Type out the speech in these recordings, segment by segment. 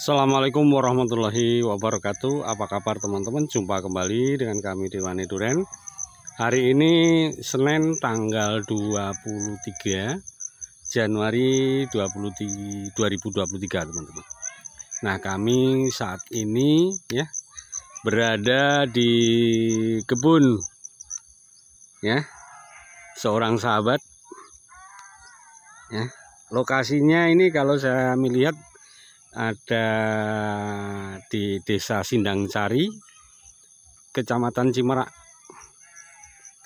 Assalamualaikum warahmatullahi wabarakatuh Apa kabar teman-teman Jumpa kembali dengan kami di Wani Duren Hari ini Senin tanggal 23 Januari 2023 teman-teman Nah kami saat ini ya Berada di kebun Ya Seorang sahabat ya Lokasinya ini kalau saya melihat ada di Desa Sindang Sari, Kecamatan Cimerak,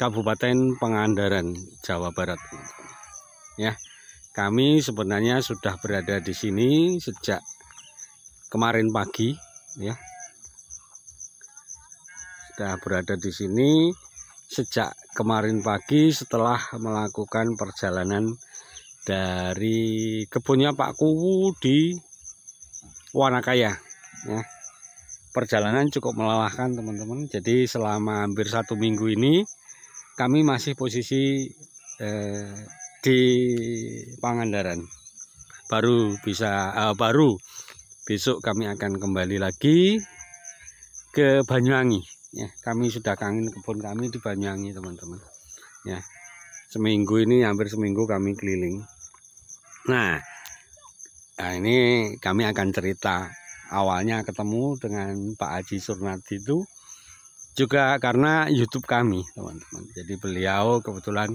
Kabupaten Pengandaran, Jawa Barat. Ya, kami sebenarnya sudah berada di sini sejak kemarin pagi, ya. Sudah berada di sini sejak kemarin pagi setelah melakukan perjalanan dari kebunnya Pak Kuwu di kaya, ya. perjalanan cukup melelahkan teman-teman jadi selama hampir satu minggu ini kami masih posisi eh, di Pangandaran baru bisa eh, baru besok kami akan kembali lagi ke Banyuwangi ya kami sudah kangen kebun kami di Banyuwangi teman-teman ya seminggu ini hampir seminggu kami keliling nah Nah ini kami akan cerita awalnya ketemu dengan Pak Haji Surnati itu juga karena YouTube kami teman-teman. Jadi beliau kebetulan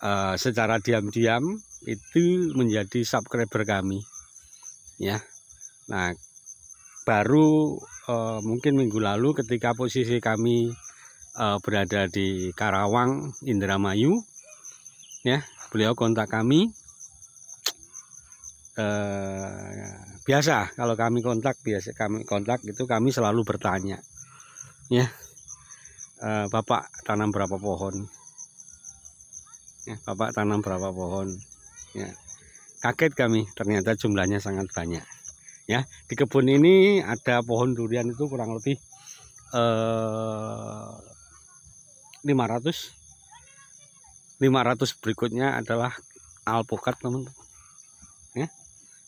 uh, secara diam-diam itu menjadi subscriber kami ya. Nah baru uh, mungkin minggu lalu ketika posisi kami uh, berada di Karawang Indramayu ya beliau kontak kami eh, biasa kalau kami kontak biasa kami kontak itu kami selalu bertanya ya eh, bapak tanam berapa pohon ya, bapak tanam berapa pohon ya kaget kami ternyata jumlahnya sangat banyak ya di kebun ini ada pohon durian itu kurang lebih eh, 500 500 berikutnya adalah alpukat teman-teman ya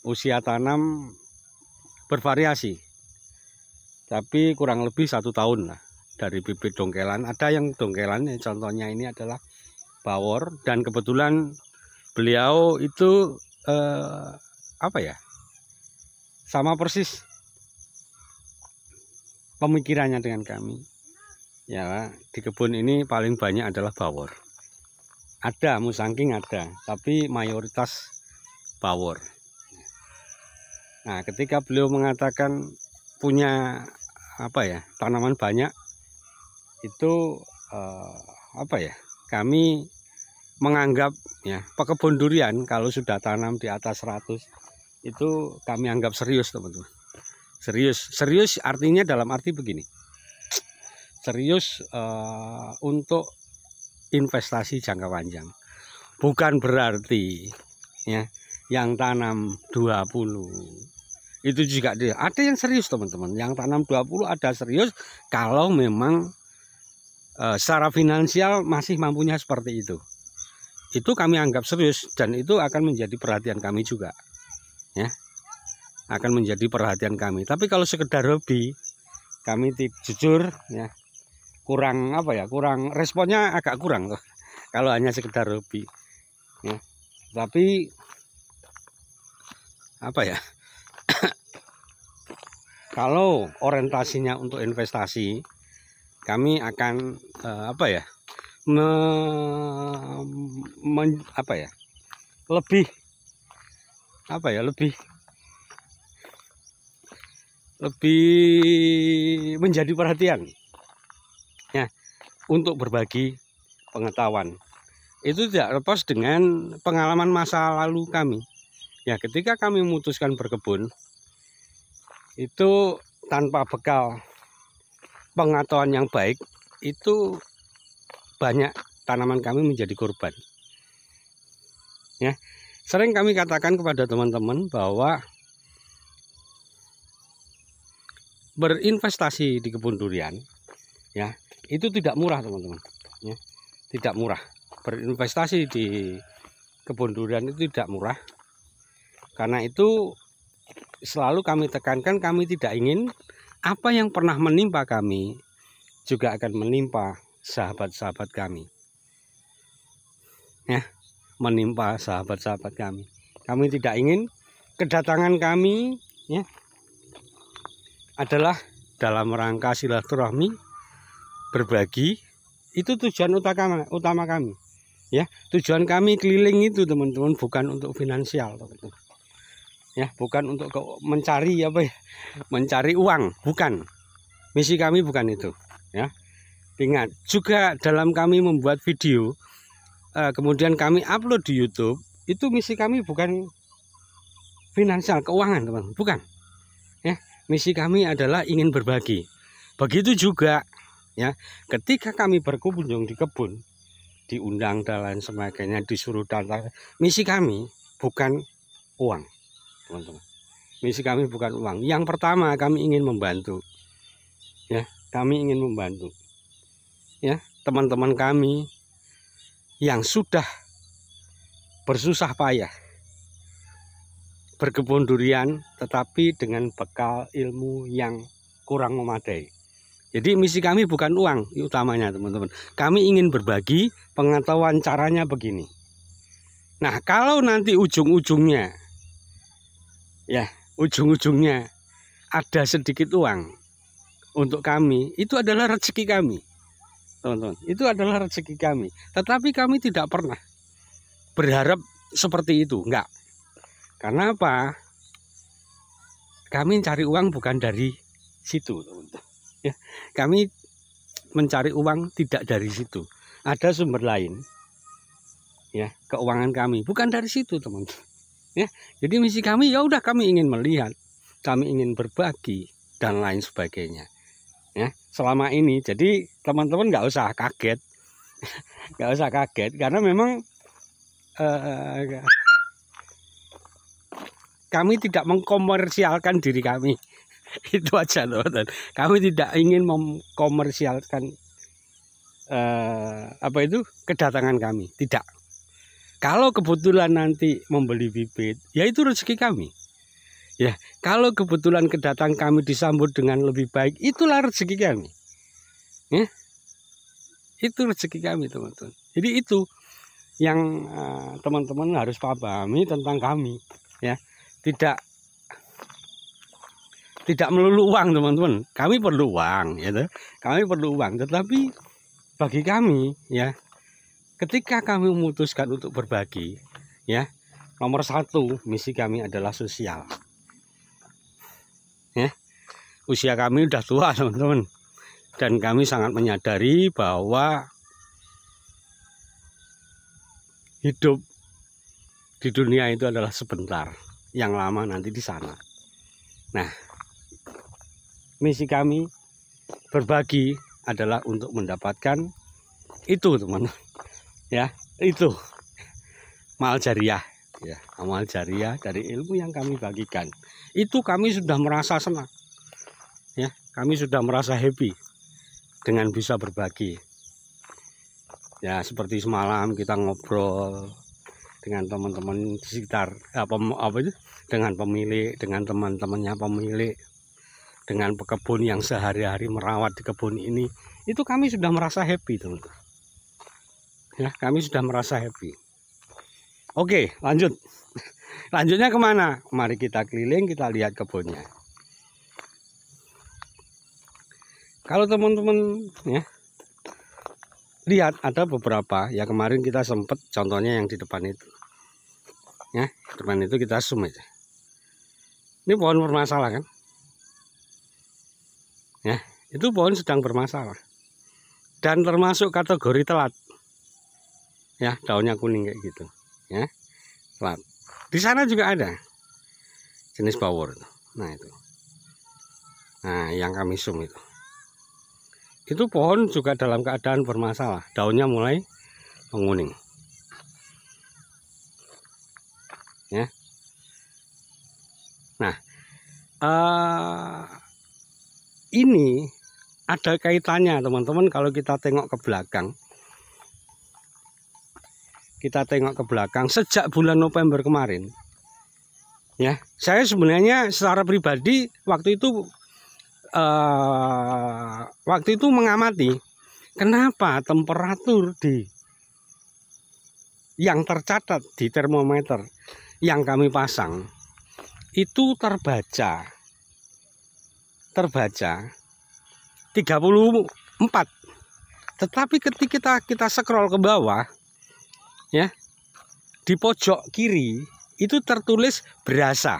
usia tanam bervariasi tapi kurang lebih satu tahun lah dari bibit dongkelan ada yang dongkelan contohnya ini adalah bawor dan kebetulan beliau itu eh, apa ya sama persis pemikirannya dengan kami ya di kebun ini paling banyak adalah bawor ada musangking ada tapi mayoritas bawor Nah, ketika beliau mengatakan punya apa ya tanaman banyak itu eh, apa ya kami menganggap ya pekebun durian kalau sudah tanam di atas 100 itu kami anggap serius teman-teman serius serius artinya dalam arti begini serius eh, untuk investasi jangka panjang bukan berarti ya yang tanam 20 itu juga dia ada yang serius teman-teman yang tanam 20 ada serius kalau memang e, secara finansial masih mampunya seperti itu itu kami anggap serius dan itu akan menjadi perhatian kami juga ya akan menjadi perhatian kami tapi kalau sekedar hobi kami jujur ya kurang apa ya kurang responnya agak kurang loh kalau hanya sekedar hobi ya tapi apa ya kalau orientasinya untuk investasi kami akan uh, apa ya me, men, apa ya lebih apa ya lebih lebih menjadi perhatian ya untuk berbagi pengetahuan itu tidak lepas dengan pengalaman masa lalu kami ya ketika kami memutuskan berkebun itu tanpa bekal pengatauan yang baik itu banyak tanaman kami menjadi korban. Ya, sering kami katakan kepada teman-teman bahwa berinvestasi di kebun durian ya, itu tidak murah, teman-teman. Ya, tidak murah. Berinvestasi di kebun durian itu tidak murah. Karena itu selalu kami tekankan kami tidak ingin apa yang pernah menimpa kami juga akan menimpa sahabat-sahabat kami. Ya, menimpa sahabat-sahabat kami. Kami tidak ingin kedatangan kami ya adalah dalam rangka silaturahmi berbagi itu tujuan utama utama kami ya tujuan kami keliling itu teman-teman bukan untuk finansial teman-teman ya bukan untuk mencari apa ya mencari uang bukan misi kami bukan itu ya ingat juga dalam kami membuat video eh, kemudian kami upload di YouTube itu misi kami bukan finansial keuangan teman bukan ya misi kami adalah ingin berbagi begitu juga ya ketika kami berkunjung di kebun diundang dan lain sebagainya disuruh datang misi kami bukan uang teman-teman misi kami bukan uang yang pertama kami ingin membantu ya kami ingin membantu ya teman-teman kami yang sudah bersusah payah berkebun durian tetapi dengan bekal ilmu yang kurang memadai. Jadi misi kami bukan uang utamanya teman-teman. Kami ingin berbagi pengetahuan caranya begini. Nah kalau nanti ujung-ujungnya ya ujung-ujungnya ada sedikit uang untuk kami itu adalah rezeki kami teman-teman itu adalah rezeki kami tetapi kami tidak pernah berharap seperti itu enggak karena apa kami cari uang bukan dari situ teman-teman ya, kami mencari uang tidak dari situ ada sumber lain ya keuangan kami bukan dari situ teman-teman Ya, jadi misi kami ya udah kami ingin melihat, kami ingin berbagi dan lain sebagainya. Ya, selama ini jadi teman-teman nggak usah kaget, nggak usah kaget karena memang uh, kami tidak mengkomersialkan diri kami itu aja loh dan kami tidak ingin mengkomersialkan uh, apa itu kedatangan kami tidak kalau kebetulan nanti membeli bibit, ya itu rezeki kami. Ya, kalau kebetulan kedatangan kami disambut dengan lebih baik, itulah rezeki kami. Ya. Itu rezeki kami, teman-teman. Jadi itu yang eh, teman-teman uh, harus pahami tentang kami, ya. Tidak tidak melulu uang, teman-teman. Kami perlu uang, ya. Kami perlu uang, tetapi bagi kami, ya, ketika kami memutuskan untuk berbagi ya nomor satu misi kami adalah sosial ya usia kami udah tua teman-teman dan kami sangat menyadari bahwa hidup di dunia itu adalah sebentar yang lama nanti di sana nah misi kami berbagi adalah untuk mendapatkan itu teman-teman ya itu mal jariah ya amal jariah dari ilmu yang kami bagikan itu kami sudah merasa senang ya kami sudah merasa happy dengan bisa berbagi ya seperti semalam kita ngobrol dengan teman-teman di sekitar apa eh, apa itu dengan pemilik dengan teman-temannya pemilik dengan pekebun yang sehari-hari merawat di kebun ini itu kami sudah merasa happy teman-teman ya kami sudah merasa happy oke lanjut lanjutnya kemana mari kita keliling kita lihat kebunnya kalau teman-teman ya lihat ada beberapa ya kemarin kita sempat contohnya yang di depan itu ya depan itu kita zoom aja ini pohon bermasalah kan ya itu pohon sedang bermasalah dan termasuk kategori telat ya daunnya kuning kayak gitu ya flat. di sana juga ada jenis bawor nah itu nah yang kami sum itu itu pohon juga dalam keadaan bermasalah daunnya mulai menguning ya nah uh, ini ada kaitannya teman-teman kalau kita tengok ke belakang kita tengok ke belakang sejak bulan November kemarin ya saya sebenarnya secara pribadi waktu itu uh, waktu itu mengamati kenapa temperatur di yang tercatat di termometer yang kami pasang itu terbaca terbaca 34 tetapi ketika kita kita scroll ke bawah ya di pojok kiri itu tertulis berasa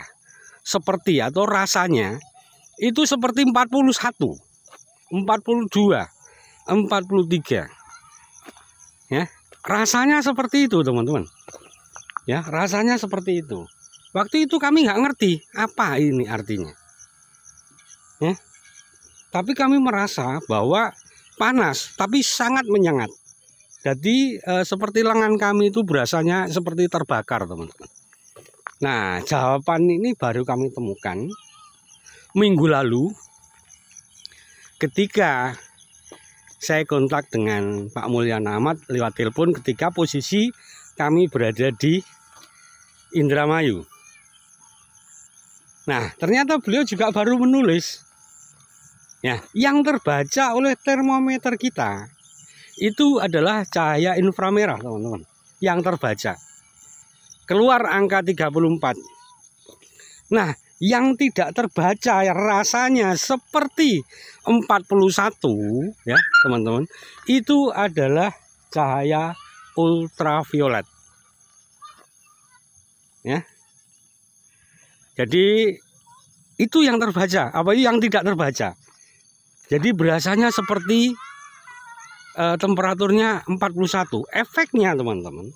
seperti atau rasanya itu seperti 41 42 43 ya rasanya seperti itu teman-teman ya rasanya seperti itu waktu itu kami nggak ngerti apa ini artinya ya tapi kami merasa bahwa panas tapi sangat menyengat jadi e, seperti lengan kami itu berasanya seperti terbakar teman-teman. Nah jawaban ini baru kami temukan minggu lalu ketika saya kontak dengan Pak Mulyana Ahmad lewat telepon ketika posisi kami berada di Indramayu. Nah ternyata beliau juga baru menulis. Ya, yang terbaca oleh termometer kita itu adalah cahaya inframerah teman-teman yang terbaca keluar angka 34 nah yang tidak terbaca rasanya seperti 41 ya teman-teman itu adalah cahaya ultraviolet ya jadi itu yang terbaca apa yang tidak terbaca jadi berasanya seperti eh, temperaturnya 41. Efeknya teman-teman,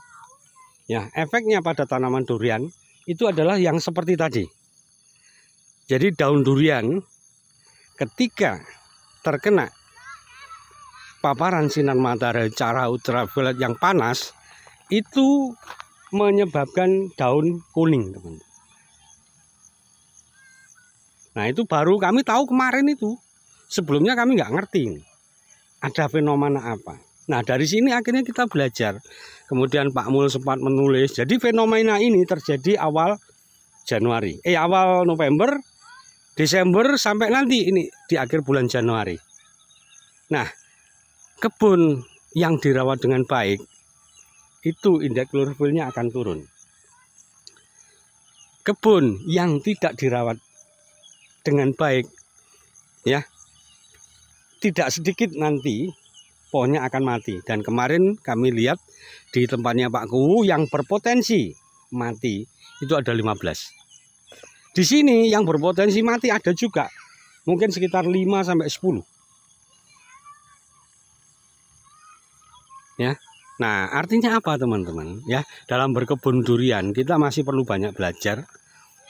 ya efeknya pada tanaman durian itu adalah yang seperti tadi. Jadi daun durian ketika terkena paparan sinar matahari cara ultraviolet yang panas itu menyebabkan daun kuning, teman. Nah, itu baru kami tahu kemarin itu. Sebelumnya kami nggak ngerti ada fenomena apa. Nah dari sini akhirnya kita belajar. Kemudian Pak Mul sempat menulis. Jadi fenomena ini terjadi awal Januari, eh awal November, Desember sampai nanti ini di akhir bulan Januari. Nah kebun yang dirawat dengan baik itu indeks klorofilnya akan turun. Kebun yang tidak dirawat dengan baik ya tidak sedikit nanti pohonnya akan mati. Dan kemarin kami lihat di tempatnya Pak Kuwu yang berpotensi mati itu ada 15. Di sini yang berpotensi mati ada juga. Mungkin sekitar 5 sampai 10. Ya. Nah, artinya apa teman-teman? Ya, dalam berkebun durian kita masih perlu banyak belajar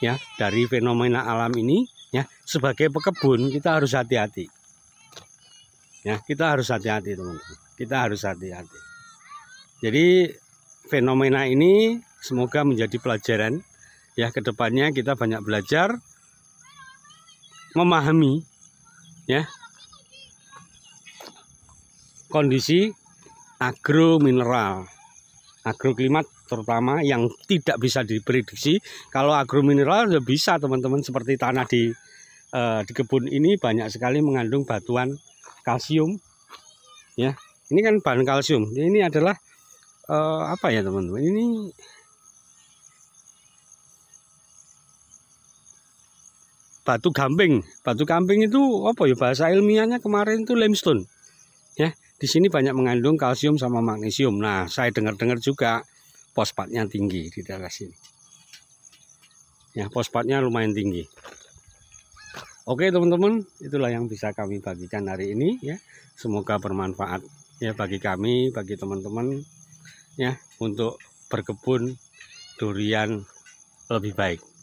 ya dari fenomena alam ini ya. Sebagai pekebun kita harus hati-hati. Ya, kita harus hati-hati teman-teman. Kita harus hati-hati. Jadi fenomena ini semoga menjadi pelajaran ya kedepannya kita banyak belajar memahami ya kondisi agro mineral agro agroklimat terutama yang tidak bisa diprediksi kalau agro mineral sudah ya bisa teman-teman seperti tanah di eh, di kebun ini banyak sekali mengandung batuan kalsium ya ini kan bahan kalsium ini adalah uh, apa ya teman-teman ini batu gamping batu gamping itu apa ya bahasa ilmiahnya kemarin itu limestone ya di sini banyak mengandung kalsium sama magnesium nah saya dengar-dengar juga fosfatnya tinggi di daerah sini ya fosfatnya lumayan tinggi Oke teman-teman, itulah yang bisa kami bagikan hari ini ya. Semoga bermanfaat ya bagi kami, bagi teman-teman ya untuk berkebun durian lebih baik.